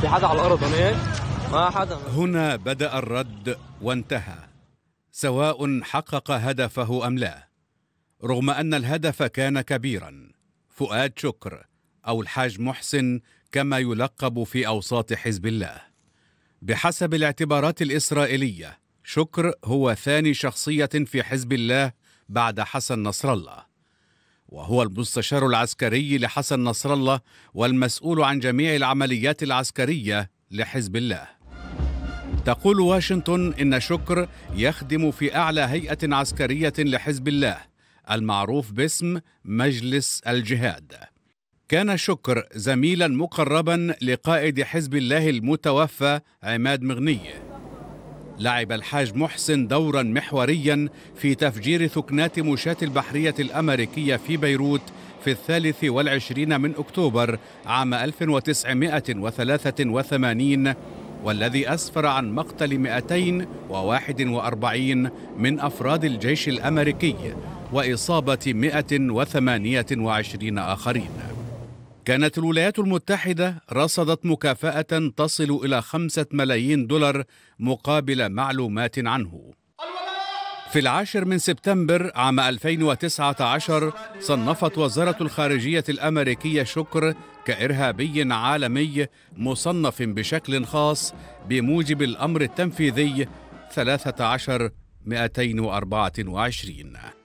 في حدا على الارض هناك ما حدا هنا بدا الرد وانتهى سواء حقق هدفه ام لا رغم ان الهدف كان كبيرا فؤاد شكر او الحاج محسن كما يلقب في اوساط حزب الله بحسب الاعتبارات الاسرائيليه شكر هو ثاني شخصيه في حزب الله بعد حسن نصر الله وهو المستشار العسكري لحسن نصر الله والمسؤول عن جميع العمليات العسكرية لحزب الله تقول واشنطن إن شكر يخدم في أعلى هيئة عسكرية لحزب الله المعروف باسم مجلس الجهاد كان شكر زميلا مقربا لقائد حزب الله المتوفى عماد مغنيه لعب الحاج محسن دورا محوريا في تفجير ثكنات مشاة البحرية الأمريكية في بيروت في الثالث والعشرين من أكتوبر عام 1983 والذي أسفر عن مقتل 241 من أفراد الجيش الأمريكي وإصابة 128 آخرين كانت الولايات المتحدة رصدت مكافأة تصل إلى خمسة ملايين دولار مقابل معلومات عنه في العاشر من سبتمبر عام 2019 صنفت وزارة الخارجية الأمريكية شكر كإرهابي عالمي مصنف بشكل خاص بموجب الأمر التنفيذي 13224